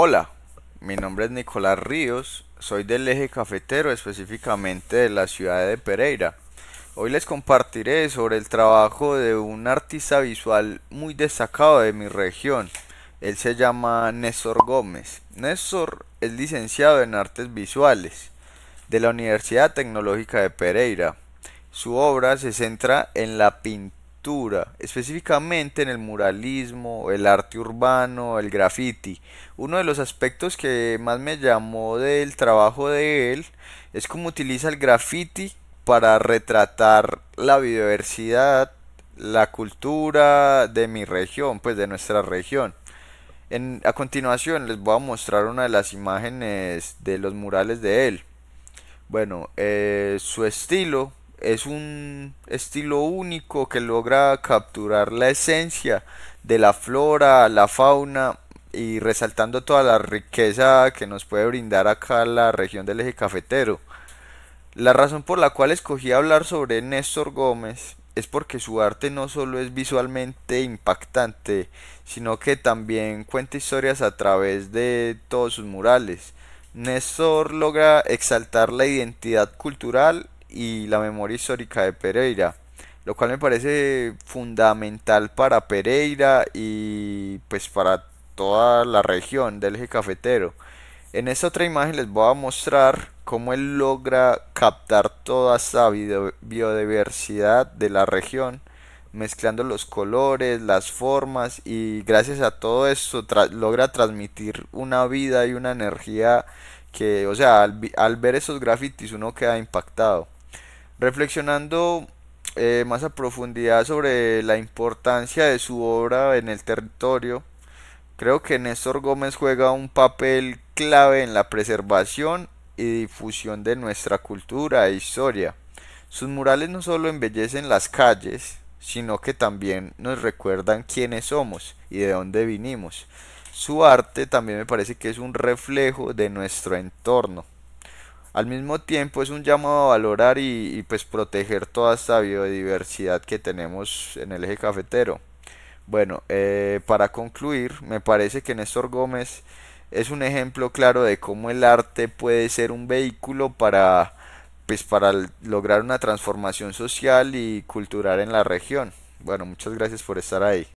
Hola, mi nombre es Nicolás Ríos, soy del eje cafetero, específicamente de la ciudad de Pereira. Hoy les compartiré sobre el trabajo de un artista visual muy destacado de mi región. Él se llama Néstor Gómez. Néstor es licenciado en artes visuales de la Universidad Tecnológica de Pereira. Su obra se centra en la pintura específicamente en el muralismo, el arte urbano, el graffiti. Uno de los aspectos que más me llamó del trabajo de él es cómo utiliza el graffiti para retratar la biodiversidad, la cultura de mi región, pues de nuestra región. En, a continuación les voy a mostrar una de las imágenes de los murales de él. Bueno, eh, su estilo es un estilo único que logra capturar la esencia de la flora, la fauna y resaltando toda la riqueza que nos puede brindar acá la región del eje cafetero. La razón por la cual escogí hablar sobre Néstor Gómez es porque su arte no solo es visualmente impactante, sino que también cuenta historias a través de todos sus murales. Néstor logra exaltar la identidad cultural y la memoria histórica de Pereira, lo cual me parece fundamental para Pereira y pues para toda la región del eje cafetero. En esta otra imagen les voy a mostrar cómo él logra captar toda esa biodiversidad de la región, mezclando los colores, las formas y gracias a todo esto logra transmitir una vida y una energía que, o sea, al, al ver esos grafitis uno queda impactado. Reflexionando eh, más a profundidad sobre la importancia de su obra en el territorio, creo que Néstor Gómez juega un papel clave en la preservación y difusión de nuestra cultura e historia. Sus murales no solo embellecen las calles, sino que también nos recuerdan quiénes somos y de dónde vinimos. Su arte también me parece que es un reflejo de nuestro entorno al mismo tiempo es un llamado a valorar y, pues proteger toda esta biodiversidad que tenemos en el eje cafetero. Bueno, eh, para concluir, me parece que Néstor Gómez es un ejemplo claro de cómo el arte puede ser un vehículo para, pues, para lograr una transformación social y cultural en la región. Bueno, muchas gracias por estar ahí.